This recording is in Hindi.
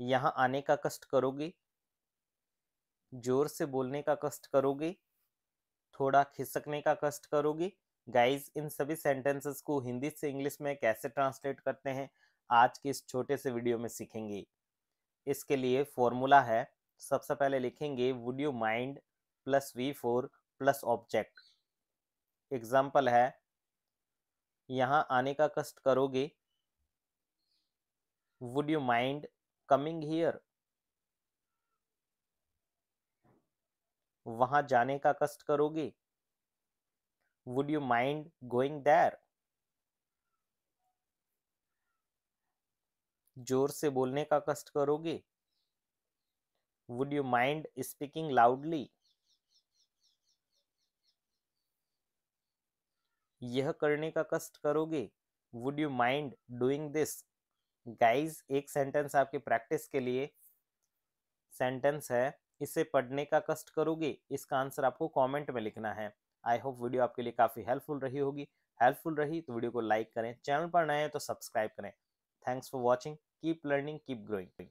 यहाँ आने का कष्ट करोगे जोर से बोलने का कष्ट करोगे थोड़ा खिसकने का कष्ट करोगे गाइज इन सभी सेंटेंसेस को हिंदी से इंग्लिश में कैसे ट्रांसलेट करते हैं आज के इस छोटे से वीडियो में सीखेंगे इसके लिए फॉर्मूला है सबसे पहले लिखेंगे would you mind plus V four plus object example है यहाँ आने का कष्ट करोगे would you mind coming here वहां जाने का कष्ट करोगे would you mind going there जोर से बोलने का कष्ट करोगे would you mind speaking loudly यह करने का कष्ट करोगे would you mind doing this guys एक सेंटेंस आपके प्रैक्टिस के लिए सेंटेंस है इसे पढ़ने का कष्ट करोगे इसका आंसर आपको कमेंट में लिखना है आई होप वीडियो आपके लिए काफ़ी हेल्पफुल रही होगी हेल्पफुल रही तो वीडियो को लाइक करें चैनल पर नए हैं तो सब्सक्राइब करें thanks for watching keep learning keep growing